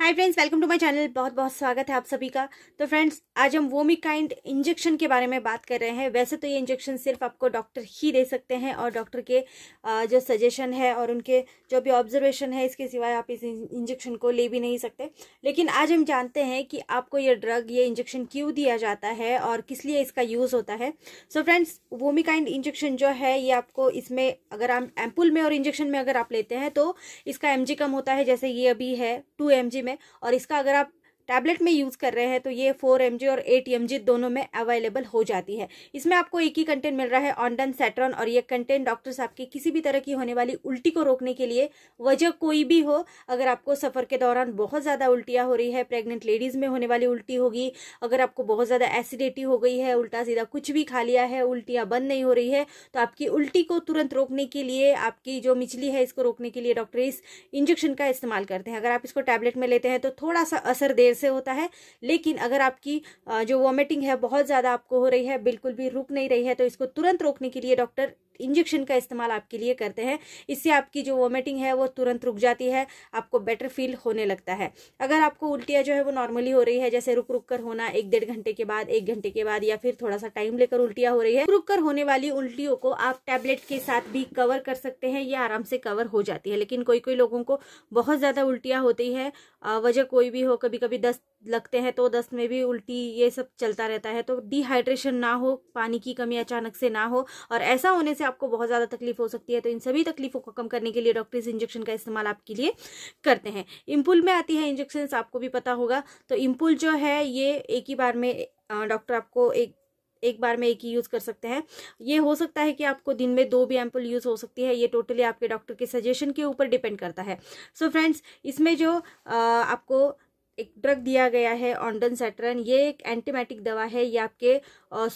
hi friends welcome to my channel बहुत बहुत स्वागत है आप सभी का तो फ्रेंड्स आज हम वोमिकाइंड इंजेक्शन के बारे में बात कर रहे हैं वैसे तो ये इंजेक्शन सिर्फ आपको डॉक्टर ही दे सकते हैं और डॉक्टर के जो सजेशन है और उनके जो भी ऑब्जर्वेशन है इसके सिवाय आप इस इंजेक्शन को ले भी नहीं सकते लेकिन आज हम जानते हैं कि आपको ये ड्रग ये इंजेक्शन क्यों दिया जाता है और किस लिए इसका यूज़ होता है सो फ्रेंड्स वोमिकाइंड इंजेक्शन जो है ये आपको इसमें अगर आप एम्पुल में और इंजेक्शन में अगर आप लेते हैं तो इसका एम कम होता है जैसे ये अभी है टू एम में में और इसका अगर आप टैबलेट में यूज़ कर रहे हैं तो ये फोर एम और एट एम दोनों में अवेलेबल हो जाती है इसमें आपको एक ही कंटेंट मिल रहा है ऑनडन सेट्रॉन और ये कंटेंट डॉक्टर साहब की किसी भी तरह की होने वाली उल्टी को रोकने के लिए वजह कोई भी हो अगर आपको सफ़र के दौरान बहुत ज़्यादा उल्टियाँ हो रही है प्रेगनेंट लेडीज़ में होने वाली उल्टी होगी अगर आपको बहुत ज़्यादा एसिडिटी हो गई है उल्टा सीधा कुछ भी खा लिया है उल्टियाँ बंद नहीं हो रही है तो आपकी उल्टी को तुरंत रोकने के लिए आपकी जो मिचली है इसको रोकने के लिए डॉक्टर इस इंजेक्शन का इस्तेमाल करते हैं अगर आप इसको टैबलेट में लेते हैं तो थोड़ा सा असर देर से होता है लेकिन अगर आपकी जो वॉमिटिंग है बहुत ज़्यादा आपको हो रही है बिल्कुल भी रुक नहीं रही है तो इसको तुरंत रोकने के लिए डॉक्टर इंजेक्शन का इस्तेमाल आपके लिए करते हैं इससे आपकी जो वोमिटिंग है वो तुरंत रुक जाती है आपको बेटर फील होने लगता है अगर आपको उल्टियाँ जो है वो नॉर्मली हो रही है जैसे रुक रुक कर होना एक डेढ़ घंटे के बाद एक घंटे के बाद या फिर थोड़ा सा टाइम लेकर उल्टियाँ हो रही है रुक कर होने वाली उल्टियों को आप टैबलेट के साथ भी कवर कर सकते हैं या आराम से कवर हो जाती है लेकिन कोई कोई लोगों को बहुत ज़्यादा उल्टियाँ होती है वजह कोई भी हो कभी कभी दस्त लगते हैं तो दस्त में भी उल्टी ये सब चलता रहता है तो डिहाइड्रेशन ना हो पानी की कमी अचानक से ना हो और ऐसा होने से आपको बहुत ज़्यादा तकलीफ हो सकती है तो इन सभी तकलीफों को कम करने के लिए डॉक्टर इस इंजेक्शन का इस्तेमाल आपके लिए करते हैं इम्पुल में आती है इंजेक्शन आपको भी पता होगा तो इम्पुल जो है ये एक ही बार में डॉक्टर आपको एक एक बार में एक ही यूज़ कर सकते हैं ये हो सकता है कि आपको दिन में दो भी एम्पल यूज़ हो सकती है ये टोटली आपके डॉक्टर के सजेशन के ऊपर डिपेंड करता है सो so फ्रेंड्स इसमें जो आ, आपको एक ड्रग दिया गया है ऑनडन सेट्रन ये एक एंटीमेटिक दवा है ये आपके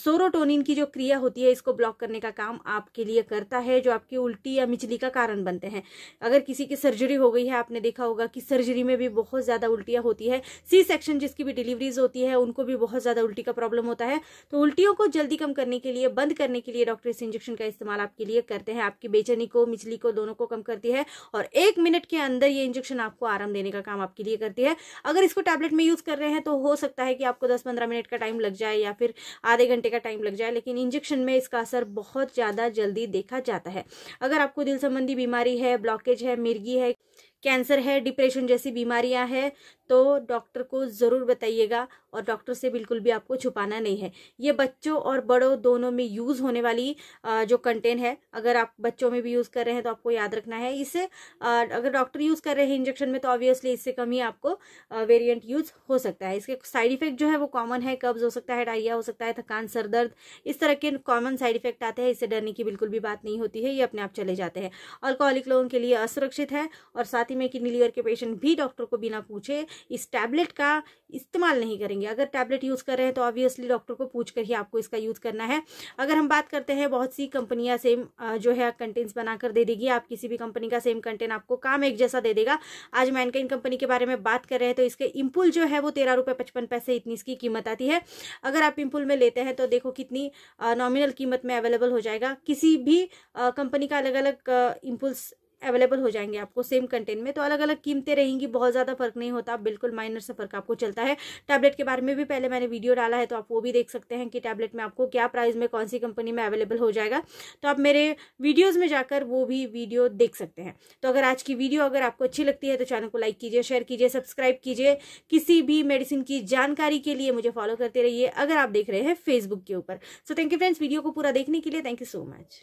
सोरोटोनिन की जो क्रिया होती है इसको ब्लॉक करने का काम आपके लिए करता है जो आपकी उल्टी या मिचली का कारण बनते हैं अगर किसी की सर्जरी हो गई है आपने देखा होगा कि सर्जरी में भी बहुत ज़्यादा उल्टियाँ होती है सी सेक्शन जिसकी भी डिलीवरीज होती है उनको भी बहुत ज़्यादा उल्टी का प्रॉब्लम होता है तो उल्टियों को जल्दी कम करने के लिए बंद करने के लिए डॉक्टर इस इंजेक्शन का इस्तेमाल आपके लिए करते हैं आपकी बेचैनी को मिचली को दोनों को कम करती है और एक मिनट के अंदर ये इंजेक्शन आपको आराम देने का काम आपके लिए करती है अगर इसको टैबलेट में यूज़ कर रहे हैं तो हो सकता है कि आपको दस पंद्रह मिनट का टाइम लग जाए या फिर आधे घंटे का टाइम लग जाए लेकिन इंजेक्शन में इसका असर बहुत ज़्यादा जल्दी देखा जाता है अगर आपको दिल संबंधी बीमारी है ब्लॉकेज है मिर्गी है कैंसर है डिप्रेशन जैसी बीमारियां हैं तो डॉक्टर को ज़रूर बताइएगा और डॉक्टर से बिल्कुल भी आपको छुपाना नहीं है ये बच्चों और बड़ों दोनों में यूज़ होने वाली जो कंटेंट है अगर आप बच्चों में भी यूज़ कर रहे हैं तो आपको याद रखना है इसे अगर डॉक्टर यूज़ कर रहे हैं इंजेक्शन में तो ऑब्वियसली इससे कम ही आपको वेरियंट यूज़ हो सकता है इसके साइड इफेक्ट जो है वो कॉमन है कब्ज हो सकता है डाइया हो सकता है थकान सर दर्द इस तरह के कॉमन साइड इफेक्ट आते हैं इससे डरने की बिल्कुल भी बात नहीं होती है ये अपने आप चले जाते हैं अल्कोहलिक लोगों के लिए असुरक्षित है और साथ ही में किडनी लीवर के पेशेंट भी डॉक्टर को बिना पूछे इस टैबलेट का इस्तेमाल नहीं करेंगे अगर टैबलेट यूज़ कर रहे हैं तो ऑब्वियसली डॉक्टर को पूछ कर ही आपको इसका यूज़ करना है अगर हम बात करते हैं बहुत सी कंपनियाँ सेम जो है कंटेंट्स बनाकर दे देगी आप किसी भी कंपनी का सेम कंटेंट आपको काम एक जैसा दे देगा आज मैनकाइन कंपनी के बारे में बात कर रहे हैं तो इसके इम्पुल जो है वो तेरह रुपये पचपन पैसे इतनी इसकी कीमत आती है अगर आप इम्पुल में लेते हैं तो देखो कितनी नॉमिनल कीमत में अवेलेबल हो जाएगा किसी भी कंपनी का अलग अलग इम्पुल्स अवेलेबल हो जाएंगे आपको सेम कंटेंट में तो अलग अलग कीमतें रहेंगी बहुत ज़्यादा फर्क नहीं होता बिल्कुल माइनर से फर्क आपको चलता है टैबलेट के बारे में भी पहले मैंने वीडियो डाला है तो आप वो भी देख सकते हैं कि टैबलेट में आपको क्या प्राइस में कौन सी कंपनी में अवेलेबल हो जाएगा तो आप मेरे वीडियोज़ में जाकर वो भी वीडियो देख सकते हैं तो अगर आज की वीडियो अगर आपको अच्छी लगती है तो चैनल को लाइक कीजिए शेयर कीजिए सब्सक्राइब कीजिए किसी भी मेडिसिन की जानकारी के लिए मुझे फॉलो करते रहिए अगर आप देख रहे हैं फेसबुक के ऊपर so thank you friends video को पूरा देखने के लिए थैंक यू सो मच